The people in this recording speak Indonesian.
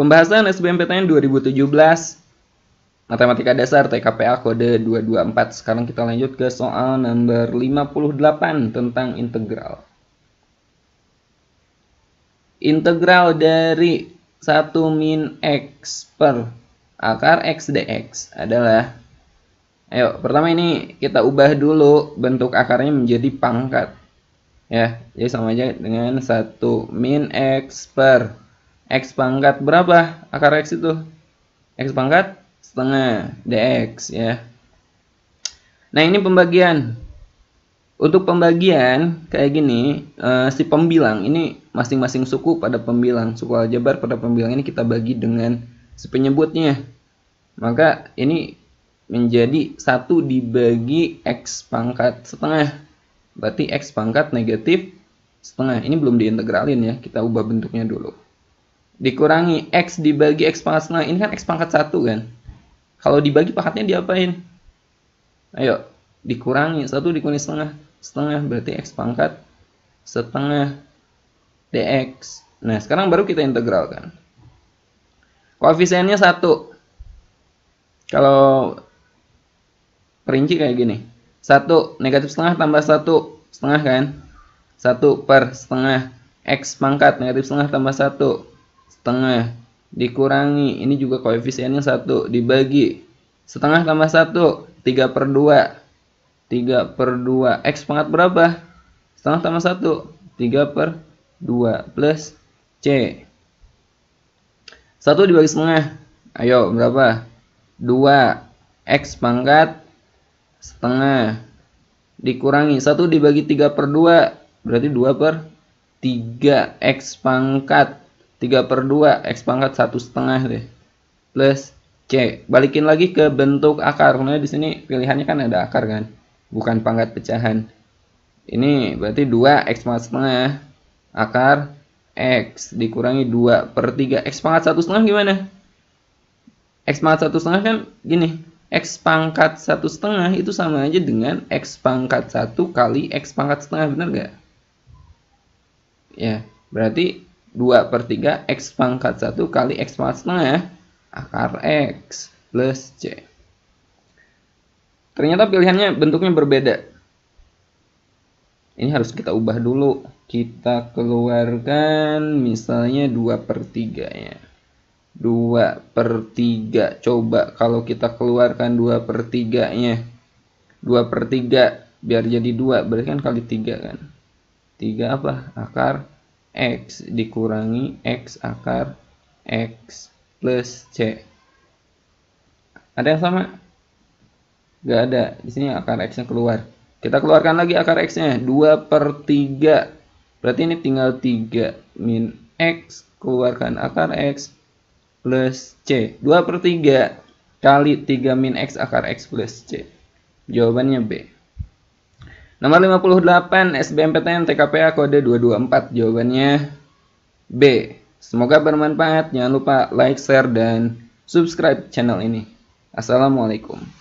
Pembahasan SBMPTN 2017 Matematika Dasar TKPA kode 224. Sekarang kita lanjut ke soal nomor 58 tentang integral. Integral dari 1 min x per akar x dx adalah Ayo, pertama ini kita ubah dulu bentuk akarnya menjadi pangkat. Ya, jadi sama aja dengan 1 min x per X pangkat berapa akar X itu? X pangkat setengah DX ya. Nah ini pembagian. Untuk pembagian kayak gini, uh, si pembilang ini masing-masing suku pada pembilang, suku aljabar pada pembilang ini kita bagi dengan si penyebutnya. Maka ini menjadi satu dibagi X pangkat setengah. Berarti X pangkat negatif setengah. Ini belum diintegralin ya, kita ubah bentuknya dulu dikurangi X dibagi X pangkat setengah Ini kan X pangkat satu kan. Kalau dibagi pangkatnya diapain? Ayo, dikurangi. satu dikurangi setengah. Setengah berarti X pangkat setengah dx. Nah, sekarang baru kita integral kan Koefisiennya satu Kalau perinci kayak gini. satu negatif setengah tambah satu setengah kan? satu per setengah x pangkat negatif setengah tambah satu setengah dikurangi ini juga koefisiennya satu dibagi setengah tambah satu tiga per dua tiga per dua x pangkat berapa setengah tambah satu tiga per dua plus c satu dibagi setengah ayo berapa dua x pangkat setengah dikurangi satu dibagi tiga per dua berarti dua per tiga x pangkat 3 per 2 X pangkat 1 setengah deh. Plus C. Balikin lagi ke bentuk akar. Karena di sini pilihannya kan ada akar kan. Bukan pangkat pecahan. Ini berarti 2 X pangkat setengah. Akar X dikurangi 2 per 3. X pangkat 1 setengah gimana? X pangkat 1 setengah kan gini. X pangkat 1 setengah itu sama aja dengan X pangkat 1 kali X pangkat setengah. Bener gak? Ya, berarti 2 per 3 X pangkat 1 kali X pangkat setengah ya. akar X plus C. Ternyata pilihannya bentuknya berbeda. Ini harus kita ubah dulu. Kita keluarkan misalnya 2 per 3 ya. 2 per 3. Coba kalau kita keluarkan 2 per 3 nya. 2 per 3 biar jadi 2. Berarti kan kali 3 kan. 3 apa? Akar X dikurangi X akar X plus C. Ada yang sama? Gak ada. Di sini akar X-nya keluar. Kita keluarkan lagi akar X-nya. 2 per 3. Berarti ini tinggal 3. Min X keluarkan akar X plus C. 2 per 3 kali 3 min X akar X plus C. Jawabannya B. Nomor 58 SBMPTN TKPA kode 224 jawabannya B. Semoga bermanfaat. Jangan lupa like, share dan subscribe channel ini. Assalamualaikum.